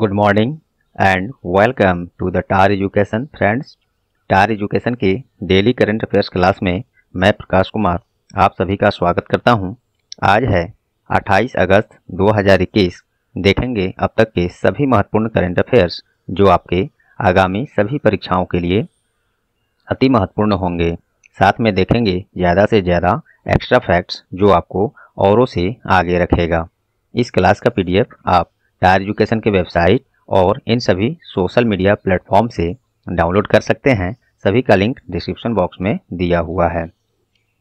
Good morning and welcome to the Tar education friends Tar education के daily current affairs class में मैं प्रकाश कुमार आप सभी का स्वागत करता हूं। आज है 28 अगस्त 2021 देखेंगे अब तक के सभी महत्वपूर्ण करंट अफेयर्स जो आपके आगामी सभी परीक्षाओं के लिए अति महत्वपूर्ण होंगे साथ में देखेंगे ज़्यादा से ज़्यादा एक्स्ट्रा फैक्ट्स जो आपको औरों से आगे रखेगा इस क्लास का पीडीएफ आप टायर एजुकेशन के वेबसाइट और इन सभी सोशल मीडिया प्लेटफॉर्म से डाउनलोड कर सकते हैं सभी का लिंक डिस्क्रिप्शन बॉक्स में दिया हुआ है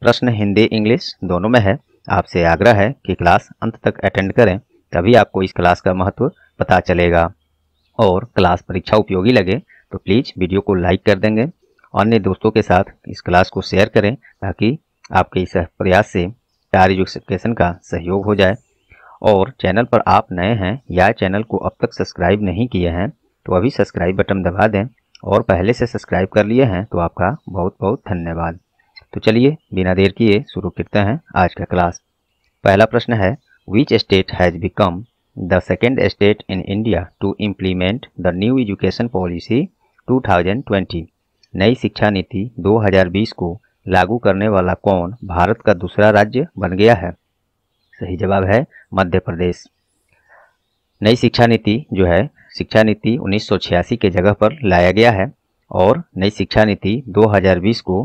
प्रश्न हिंदी इंग्लिश दोनों में है आपसे आग्रह है कि क्लास अंत तक अटेंड करें तभी आपको इस क्लास का महत्व पता चलेगा और क्लास परीक्षा उपयोगी लगे तो प्लीज़ वीडियो को लाइक कर देंगे अन्य दोस्तों के साथ इस क्लास को शेयर करें ताकि आपके इस प्रयास से टायर एजुकेशन का सहयोग हो जाए और चैनल पर आप नए हैं या चैनल को अब तक सब्सक्राइब नहीं किए हैं तो अभी सब्सक्राइब बटन दबा दें और पहले से सब्सक्राइब कर लिए हैं तो आपका बहुत बहुत धन्यवाद तो चलिए बिना देर किए शुरू करते हैं आज का क्लास पहला प्रश्न है which state has become the second state in India to implement the new education policy 2020 नई शिक्षा नीति 2020 को लागू करने वाला कौन भारत का दूसरा राज्य बन गया है सही जवाब है मध्य प्रदेश नई शिक्षा नीति जो है शिक्षा नीति 1986 के जगह पर लाया गया है और नई शिक्षा नीति 2020 को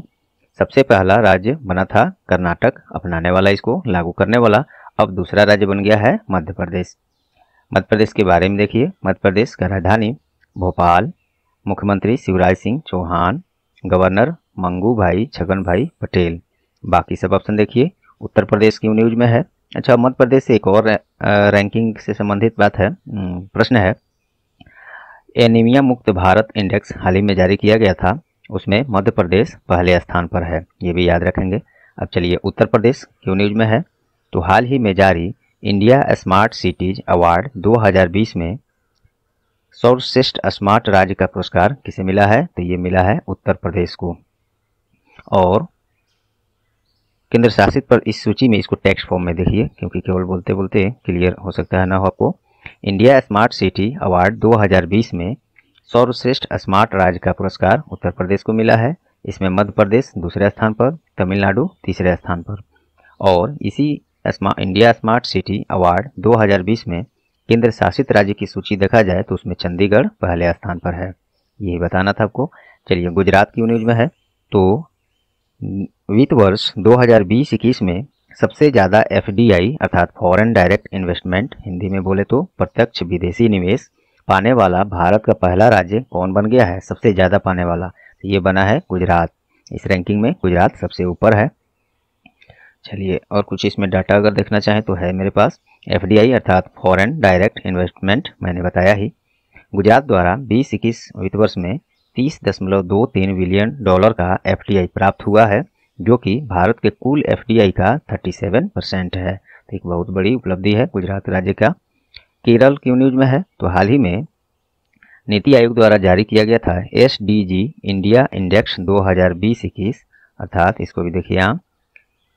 सबसे पहला राज्य बना था कर्नाटक अपनाने वाला इसको लागू करने वाला अब दूसरा राज्य बन गया है मध्य प्रदेश मध्य प्रदेश के बारे में देखिए मध्य प्रदेश का राजधानी भोपाल मुख्यमंत्री शिवराज सिंह चौहान गवर्नर मंगू भाई छगन भाई पटेल बाकी सब ऑप्शन देखिए उत्तर प्रदेश की न्यूज में है अच्छा मध्य प्रदेश से एक और रैंकिंग से संबंधित बात है हम्म, प्रश्न है एनीमिया मुक्त भारत इंडेक्स हाल ही में जारी किया गया था उसमें मध्य प्रदेश पहले स्थान पर है ये भी याद रखेंगे अब चलिए उत्तर प्रदेश क्यों न्यूज में है तो हाल ही में जारी इंडिया स्मार्ट सिटीज अवार्ड 2020 में सर्वश्रेष्ठ स्मार्ट राज्य का पुरस्कार किसे मिला है तो ये मिला है उत्तर प्रदेश को और केंद्र शासित पर इस सूची में इसको टेक्स्ट फॉर्म में देखिए क्योंकि केवल बोलते बोलते क्लियर हो सकता है ना हो आपको इंडिया स्मार्ट सिटी अवार्ड 2020 में सर्वश्रेष्ठ स्मार्ट राज्य का पुरस्कार उत्तर प्रदेश को मिला है इसमें मध्य प्रदेश दूसरे स्थान पर तमिलनाडु तीसरे स्थान पर और इसी स्मा, इंडिया स्मार्ट सिटी अवार्ड 2020 में केंद्र शासित राज्य की सूची देखा जाए तो उसमें चंडीगढ़ पहले स्थान पर है यही बताना था आपको चलिए गुजरात की न्यूज में है तो वित्त वर्ष 2020-21 में सबसे ज़्यादा एफ अर्थात फॉरेन डायरेक्ट इन्वेस्टमेंट हिंदी में बोले तो प्रत्यक्ष विदेशी निवेश पाने वाला भारत का पहला राज्य कौन बन गया है सबसे ज़्यादा पाने वाला तो ये बना है गुजरात इस रैंकिंग में गुजरात सबसे ऊपर है चलिए और कुछ इसमें डाटा अगर देखना चाहें तो है मेरे पास एफ अर्थात फॉरेन डायरेक्ट इन्वेस्टमेंट मैंने बताया ही गुजरात द्वारा बीस इक्कीस वित्त वर्ष में तीस दशमलव दो तीन बिलियन डॉलर का एफ प्राप्त हुआ है जो कि भारत के कुल एफ का 37 परसेंट है तो एक बहुत बड़ी उपलब्धि है गुजरात राज्य का केरल क्यों न्यूज में है तो हाल ही में नीति आयोग द्वारा जारी किया गया था एस इंडिया इंडेक्स दो 21 अर्थात इसको भी देखिए आप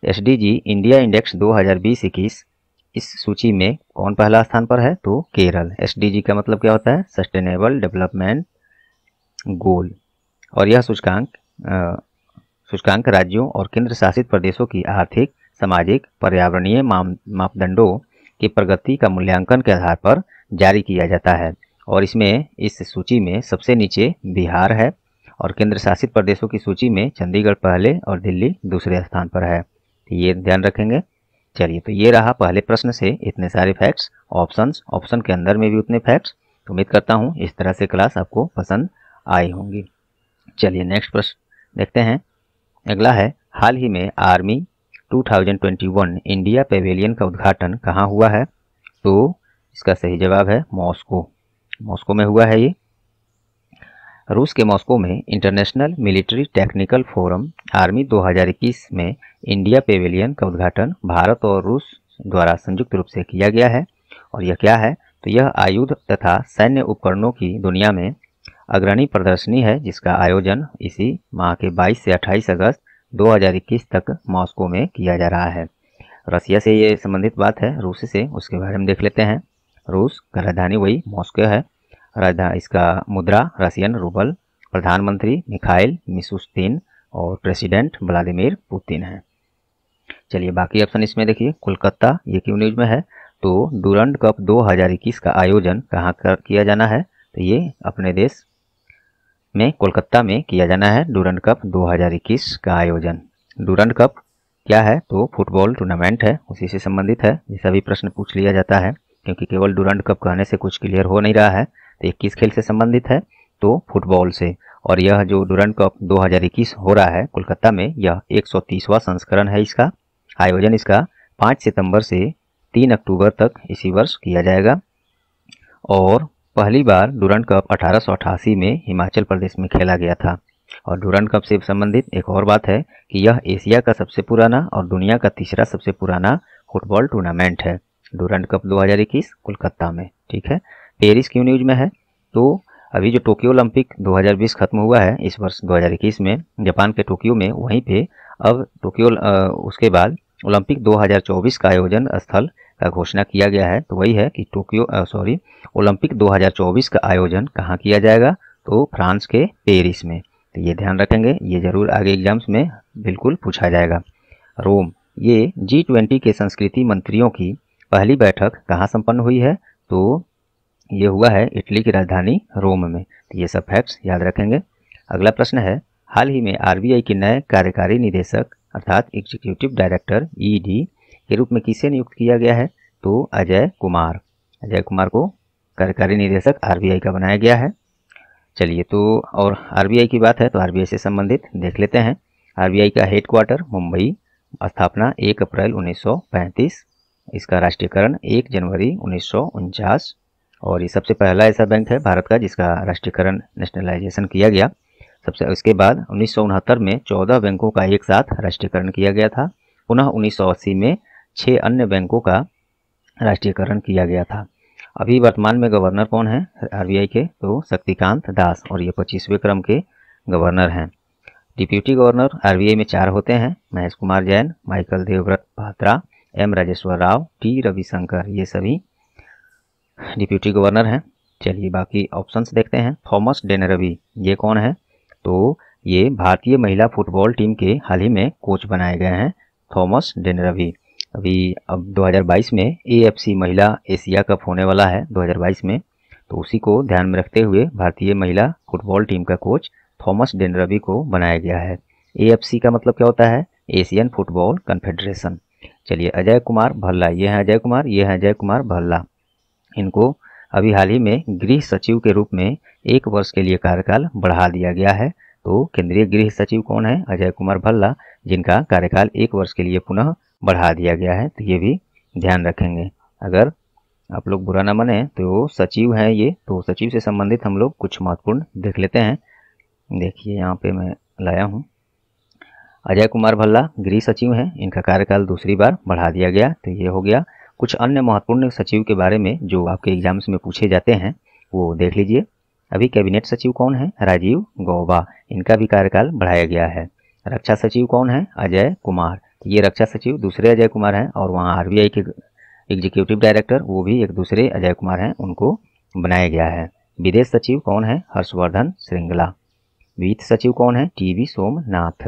एस इंडिया इंडेक्स दो इस सूची में कौन पहला स्थान पर है तो केरल एस का मतलब क्या होता है सस्टेनेबल डेवलपमेंट गोल और यह सूचकांक सूचकांक राज्यों और केंद्र शासित प्रदेशों की आर्थिक सामाजिक पर्यावरणीय मापदंडों की प्रगति का मूल्यांकन के आधार पर जारी किया जाता है और इसमें इस सूची में सबसे नीचे बिहार है और केंद्र शासित प्रदेशों की सूची में चंडीगढ़ पहले और दिल्ली दूसरे स्थान पर है ये ध्यान रखेंगे चलिए तो ये रहा पहले प्रश्न से इतने सारे फैक्ट्स ऑप्शंस ऑप्शन के अंदर में भी उतने फैक्ट्स तो उम्मीद करता हूँ इस तरह से क्लास आपको पसंद आई होंगी चलिए नेक्स्ट प्रश्न देखते हैं अगला है हाल ही में आर्मी 2021 इंडिया पेवेलियन का उद्घाटन कहाँ हुआ है तो इसका सही जवाब है मॉस्को मॉस्को में हुआ है ये रूस के मॉस्को में international military technical forum army 2021 में इंडिया पेवेलियन का उद्घाटन भारत और रूस द्वारा संयुक्त रूप से किया गया है और यह क्या है तो यह आयुध तथा सैन्य उपकरणों की दुनिया में अग्रणी प्रदर्शनी है जिसका आयोजन इसी माह के 22 से 28 अगस्त 2021 तक मॉस्को में किया जा रहा है रसिया से ये संबंधित बात है रूस से उसके बारे में देख लेते हैं रूस का राजधानी वही मॉस्को है राजधानी इसका मुद्रा रसियन रूबल प्रधानमंत्री मिखाइल मिसुस्तीन और प्रेसिडेंट व्लादिमिर पुतिन हैं चलिए बाकी ऑप्शन इसमें देखिए कोलकाता ये क्यों न्यूज में है तो डूरंड कप 2021 का आयोजन कहाँ कर किया जाना है तो ये अपने देश में कोलकाता में किया जाना है डूरंड कप 2021 का आयोजन डूरंड कप क्या है तो फुटबॉल टूर्नामेंट है उसी से संबंधित है ये सभी प्रश्न पूछ लिया जाता है क्योंकि केवल डूरंड कप कहने से कुछ क्लियर हो नहीं रहा है तो इक्कीस खेल से संबंधित है तो फुटबॉल से और यह जो डूरंड कप दो हो रहा है कोलकाता में यह एक संस्करण है इसका आयोजन इसका पाँच सितंबर से तीन अक्टूबर तक इसी वर्ष किया जाएगा और पहली बार डूरंट कप अठारह में हिमाचल प्रदेश में खेला गया था और डूरंट कप से संबंधित एक और बात है कि यह एशिया का सबसे पुराना और दुनिया का तीसरा सबसे पुराना फुटबॉल टूर्नामेंट है डूरंट कप 2021 कोलकाता में ठीक है पेरिस क्यों न्यूज में है तो अभी जो टोक्यो ओलंपिक 2020 खत्म हुआ है इस वर्ष 2021 में जापान के टोक्यो में वहीं पे अब टोक्यो उसके बाद ओलंपिक 2024 का आयोजन स्थल घोषणा किया गया है तो वही है कि टोक्यो सॉरी ओलंपिक 2024 का आयोजन कहाँ किया जाएगा तो फ्रांस के पेरिस में तो ये ध्यान रखेंगे ये जरूर आगे एग्जाम्स में बिल्कुल पूछा जाएगा रोम ये जी ट्वेंटी के संस्कृति मंत्रियों की पहली बैठक कहाँ संपन्न हुई है तो ये हुआ है इटली की राजधानी रोम में तो ये सब फैक्ट्स याद रखेंगे अगला प्रश्न है हाल ही में आरबीआई के नए कार्यकारी निदेशक अर्थात एग्जीक्यूटिव डायरेक्टर ईडी के रूप में किसे नियुक्त किया गया है तो अजय कुमार अजय कुमार को कार्यकारी निदेशक आर का बनाया गया है चलिए तो और आर की बात है तो आर से संबंधित देख लेते हैं आर का हेडक्वार्टर मुंबई स्थापना एक अप्रैल 1935 इसका राष्ट्रीयकरण एक जनवरी उन्नीस और ये सबसे पहला ऐसा बैंक है भारत का जिसका राष्ट्रीयकरण नेशनलाइजेशन किया गया सबसे उसके बाद उन्नीस में 14 बैंकों का एक साथ राष्ट्रीयकरण किया गया था पुनः उन्नीस में छः अन्य बैंकों का राष्ट्रीयकरण किया गया था अभी वर्तमान में गवर्नर कौन है आरबीआई के तो शक्तिकांत दास और ये पच्चीसवें क्रम के गवर्नर हैं डिप्यूटी गवर्नर आरबीआई में चार होते हैं Mahesh Kumar Jain Michael Debabrata Patra M Rajeshwar Rao T Ravishankar ये सभी डिप्यूटी गवर्नर हैं चलिए बाकी ऑप्शंस देखते हैं थॉमस डेनरवी ये कौन है तो ये भारतीय महिला फुटबॉल टीम के हाल ही में कोच बनाए गए हैं थॉमस डेनरवी अभी अब 2022 में ए महिला एशिया कप होने वाला है 2022 में तो उसी को ध्यान में रखते हुए भारतीय महिला फुटबॉल टीम का कोच थॉमस रवि को बनाया गया है ए का मतलब क्या होता है एशियन फुटबॉल कन्फेडरेशन चलिए अजय कुमार भल्ला ये हैं अजय कुमार ये हैं अजय कुमार भल्ला इनको अभी हाल ही में गृह सचिव के रूप में एक वर्ष के लिए कार्यकाल बढ़ा दिया गया है तो केंद्रीय गृह सचिव कौन है अजय कुमार भल्ला जिनका कार्यकाल एक वर्ष के लिए पुनः बढ़ा दिया गया है तो ये भी ध्यान रखेंगे अगर आप लोग बुरा ना माने तो सचिव है ये तो सचिव से संबंधित हम लोग कुछ महत्वपूर्ण देख लेते हैं देखिए यहाँ पे मैं लाया हूँ अजय कुमार भल्ला गृह सचिव हैं इनका कार्यकाल दूसरी बार बढ़ा दिया गया तो ये हो गया कुछ अन्य महत्वपूर्ण सचिव के बारे में जो आपके एग्जाम्स में पूछे जाते हैं वो देख लीजिए अभी कैबिनेट सचिव कौन है राजीव गौबा इनका भी कार्यकाल बढ़ाया गया है रक्षा सचिव कौन है अजय कुमार ये रक्षा सचिव दूसरे अजय कुमार हैं और वहाँ आर के एग्जीक्यूटिव डायरेक्टर वो भी एक दूसरे अजय कुमार हैं उनको बनाया गया है विदेश सचिव कौन है हर्षवर्धन श्रृंगला वित्त सचिव कौन है टी वी सोमनाथ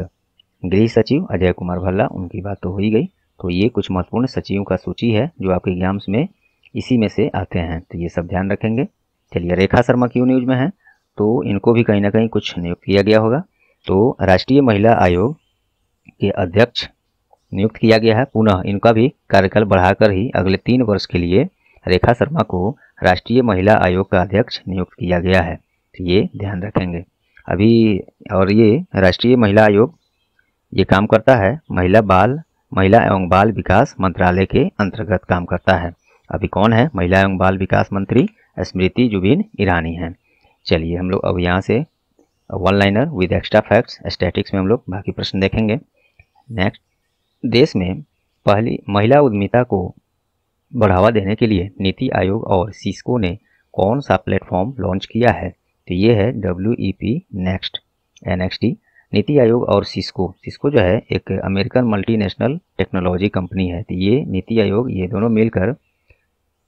गृह सचिव अजय कुमार भल्ला उनकी बात तो हो ही गई तो ये कुछ महत्वपूर्ण सचिवों का सूची है जो आपके एग्जाम्स में इसी में से आते हैं तो ये सब ध्यान रखेंगे चलिए रेखा शर्मा क्यों न्यूज में है तो इनको भी कहीं ना कहीं कुछ नियुक्त किया गया होगा तो राष्ट्रीय महिला आयोग के अध्यक्ष नियुक्त किया गया है पुनः इनका भी कार्यकाल बढ़ाकर ही अगले तीन वर्ष के लिए रेखा शर्मा को राष्ट्रीय महिला आयोग का अध्यक्ष नियुक्त किया गया है तो ये ध्यान रखेंगे अभी और ये राष्ट्रीय महिला आयोग ये काम करता है महिला बाल महिला एवं बाल विकास मंत्रालय के अंतर्गत काम करता है अभी कौन है महिला एवं बाल विकास मंत्री स्मृति जुबिन ईरानी हैं चलिए हम लोग अब यहाँ से one liner with extra facts statics में हम लोग बाकी प्रश्न देखेंगे नेक्स्ट देश में पहली महिला उद्यमिता को बढ़ावा देने के लिए नीति आयोग और सिस्को ने कौन सा प्लेटफॉर्म लॉन्च किया है तो ये है W E P next N X T NITI Aayog और सिस्को सिस्को जो है एक अमेरिकन मल्टीनेशनल टेक्नोलॉजी कंपनी है तो ये नीति आयोग ये दोनों मिलकर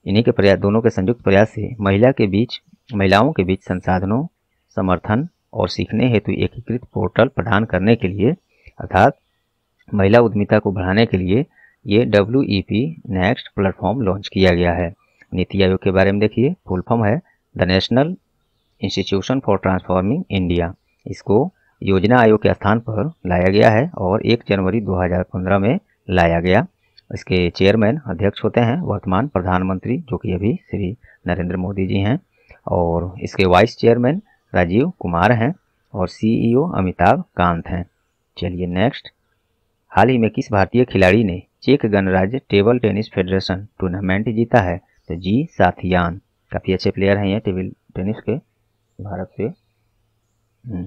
इन्हीं के प्रयास दोनों के संयुक्त प्रयास से महिला के बीच महिलाओं के बीच संसाधनों समर्थन और सीखने हेतु एकीकृत पोर्टल प्रदान करने के लिए अर्थात महिला उद्यमिता को बढ़ाने के लिए ये W E P next platform launch किया गया है नीति आयोग के बारे में देखिए फुल फॉर्म है the national institution for transforming India इसको योजना आयोग के स्थान पर लाया गया है और 1 जनवरी 2015 में लाया गया इसके चेयरमैन अध्यक्ष होते हैं वर्तमान प्रधानमंत्री जो कि अभी श्री नरेंद्र मोदी जी हैं और इसके वाइस चेयरमैन राजीव कुमार हैं और सीईओ e अमिताभ कांत हैं चलिए नेक्स्ट हाल ही में किस भारतीय खिलाड़ी ने चेक गणराज्य टेबल टेनिस फेडरेशन टूर्नामेंट जीता है तो जी साथियान काफ़ी अच्छे प्लेयर हैं ये टेबल टेनिस के भारत से हम्म।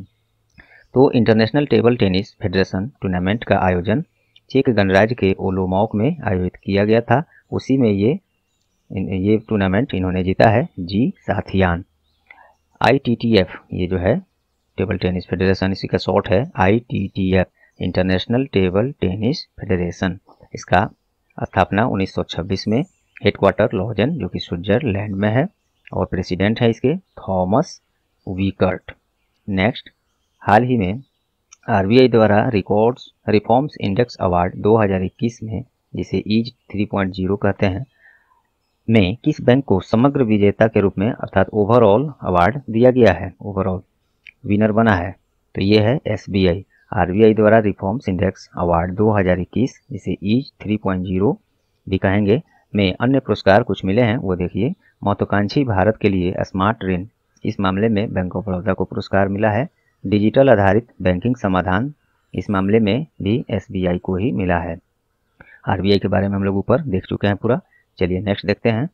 तो international table tennis federation tournament का आयोजन चेक गणराज्य के ओलोमॉक में आयोजित किया गया था उसी में ये ये टूर्नामेंट इन्होंने जीता है जी साथियान आई ये जो है टेबल टेनिस फेडरेशन इसी का शॉर्ट है I international table tennis federation इसका स्थापना 1926 में हेडक्वार्टर लॉजन जो कि स्विट्जरलैंड में है और प्रेसिडेंट है इसके थॉमस वीकर्ट नेक्स्ट हाल ही में आरबीआई द्वारा रिकॉर्ड्स रिफॉर्म्स इंडेक्स अवार्ड 2021 में जिसे ईज 3.0 कहते हैं में किस बैंक को समग्र विजेता के रूप में अर्थात ओवरऑल अवार्ड दिया गया है ओवरऑल विनर बना है तो ये है आई आरबीआई द्वारा रिफॉर्म्स इंडेक्स अवार्ड 2021 जिसे ईज 3.0 भी कहेंगे में अन्य पुरस्कार कुछ मिले हैं वो देखिए महत्वाकांक्षी भारत के लिए स्मार्ट ऋण इस मामले में बैंक ऑफ बड़ौदा को पुरस्कार मिला है डिजिटल आधारित बैंकिंग समाधान इस मामले में भी एस को ही मिला है आर के बारे में हम लोग ऊपर देख चुके हैं पूरा चलिए नेक्स्ट देखते हैं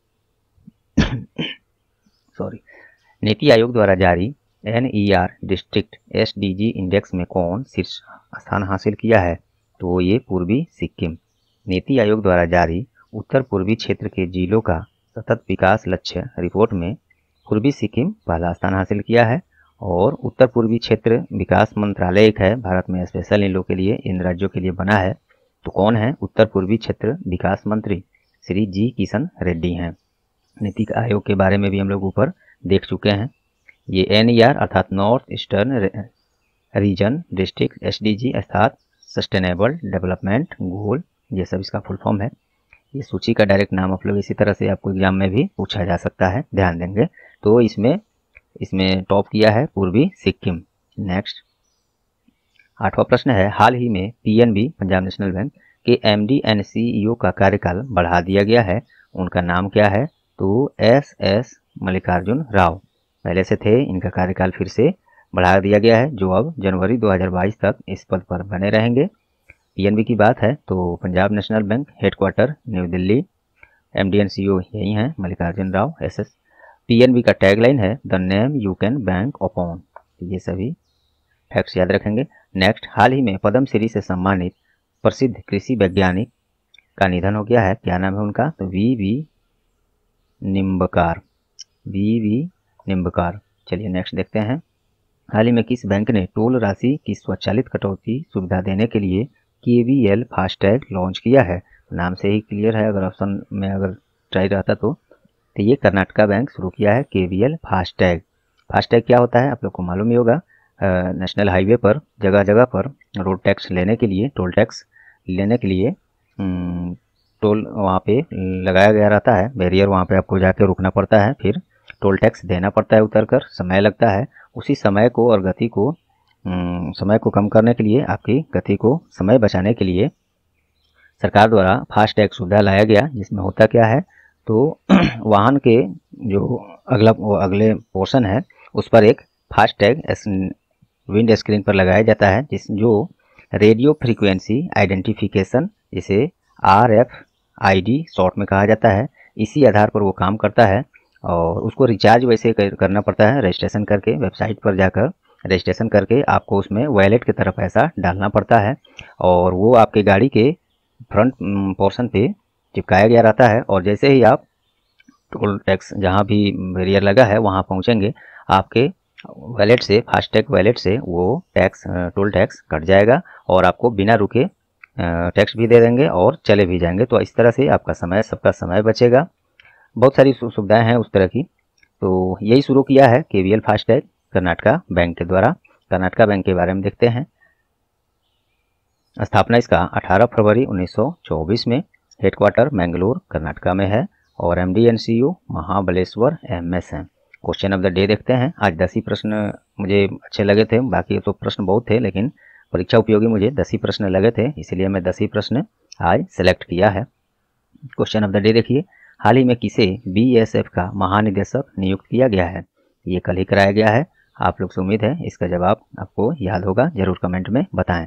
सॉरी नीति आयोग द्वारा जारी N E R district S D G index में कौन शीर्ष स्थान हासिल किया है तो ये पूर्वी सिक्किम नीति आयोग द्वारा जारी उत्तर पूर्वी क्षेत्र के जिलों का सतत विकास लक्ष्य रिपोर्ट में पूर्वी सिक्किम पहला स्थान हासिल किया है और उत्तर पूर्वी क्षेत्र विकास मंत्रालय एक है भारत में स्पेशल इन के लिए इन राज्यों के लिए बना है तो कौन है उत्तर पूर्वी क्षेत्र विकास मंत्री श्री जी किशन रेड्डी हैं नीति आयोग के बारे में भी हम लोग ऊपर देख चुके हैं ये एन ई आर अर्थात north eastern region district S D G अर्थात सस्टेनेबल डेवलपमेंट गोल ये सब इसका फुल फॉर्म है ये सूची का डायरेक्ट नाम आप लोग इसी तरह से आपको एग्जाम में भी पूछा जा सकता है ध्यान देंगे तो इसमें इसमें टॉप किया है पूर्वी सिक्किम नेक्स्ट आठवां प्रश्न है हाल ही में पीएनबी पंजाब नेशनल बैंक के एमडी एंड सीईओ का कार्यकाल बढ़ा दिया गया है उनका नाम क्या है तो एस एस मल्लिकार्जुन राव पहले से थे इनका कार्यकाल फिर से बढ़ा दिया गया है जो अब जनवरी 2022 तक इस पद पर बने रहेंगे पीएनबी की बात है तो Punjab national bank headquarter new Delhi M D N C O यही हैं Mallikarjun Rao S S P N B का टैगलाइन है the name you can bank upon ये सभी फैक्ट्स याद रखेंगे नेक्स्ट हाल ही में पद्म श्री से सम्मानित प्रसिद्ध कृषि वैज्ञानिक का निधन हो गया है क्या नाम है उनका तो V V Nimbkar V V Nimbkar चलिए नेक्स्ट देखते हैं हाल ही में किस बैंक ने टोल राशि की स्वचालित कटौती सुविधा देने के लिए के वी एल फास्टैग लॉन्च किया है नाम से ही क्लियर है अगर ऑप्शन में अगर ट्राई रहता तो तो ये कर्नाटका बैंक शुरू किया है K V L FASTag FASTag क्या होता है आप लोग को मालूम ही होगा नेशनल हाईवे पर जगह जगह पर रोड टैक्स लेने के लिए टोल टैक्स लेने के लिए टोल वहाँ पे लगाया गया रहता है बैरियर वहाँ पे आपको जाके रुकना पड़ता है फिर टोल टैक्स देना पड़ता है उतर कर समय लगता है उसी समय को और गति को हम्म, समय को कम करने के लिए आपकी गति को समय बचाने के लिए सरकार द्वारा फास्ट टैग सुविधा लाया गया जिसमें होता क्या है तो वाहन के जो अगला अगले पोर्शन है उस पर एक फास्ट टैग विंड स्क्रीन पर लगाया जाता है जिस जो रेडियो फ्रीक्वेंसी आइडेंटिफिकेशन जिसे R F I D short में कहा जाता है इसी आधार पर वो काम करता है और उसको रिचार्ज वैसे करना पड़ता है रजिस्ट्रेशन करके वेबसाइट पर जाकर रजिस्ट्रेशन करके आपको उसमें वैलेट की तरफ पैसा डालना पड़ता है और वो आपके गाड़ी के फ्रंट पोर्शन पे चिपकाया गया रहता है और जैसे ही आप टोल टैक्स जहाँ भी बैरियर लगा है वहाँ पहुँचेंगे आपके वैलेट से फास्टैग वैलेट से वो टैक्स टोल टैक्स कट जाएगा और आपको बिना रुके टैक्स भी दे देंगे और चले भी जाएंगे तो इस तरह से आपका समय सबका समय बचेगा बहुत सारी सुविधाएं हैं उस तरह की तो यही शुरू किया है K V L FASTag Karnataka bank के द्वारा कर्नाटका बैंक के बारे में देखते हैं स्थापना इसका 18 फरवरी 1924 में हेडक्वार्टर मैंगलोर कर्नाटका में है और M D N C U Mahabaleshwar M S हैं क्वेश्चन ऑफ द डे देखते हैं आज दस ही प्रश्न मुझे अच्छे लगे थे बाकी तो प्रश्न बहुत थे लेकिन परीक्षा उपयोगी मुझे दस ही प्रश्न लगे थे इसलिए मैं दस ही प्रश्न आज सेलेक्ट किया है क्वेश्चन ऑफ द डे देखिए हाल ही में किसे बीएसएफ का महानिदेशक नियुक्त किया गया है ये कल ही कराया गया है आप लोग से उम्मीद है इसका जवाब आपको याद होगा ज़रूर कमेंट में बताएं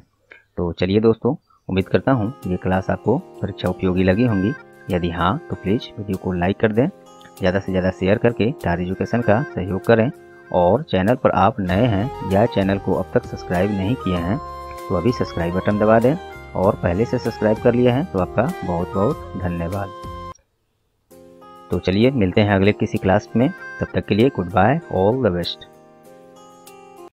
तो चलिए दोस्तों उम्मीद करता हूँ ये क्लास आपको परीक्षा उपयोगी लगी होंगी यदि हाँ तो प्लीज़ वीडियो को लाइक कर दें ज़्यादा से ज़्यादा शेयर करके टार एजुकेशन का सहयोग करें और चैनल पर आप नए हैं या चैनल को अब तक सब्सक्राइब नहीं किए हैं तो अभी सब्सक्राइब बटन दबा दें और पहले से सब्सक्राइब कर लिए हैं तो आपका बहुत बहुत धन्यवाद तो चलिए मिलते हैं अगले किसी क्लास में तब तक के लिए good bye all the best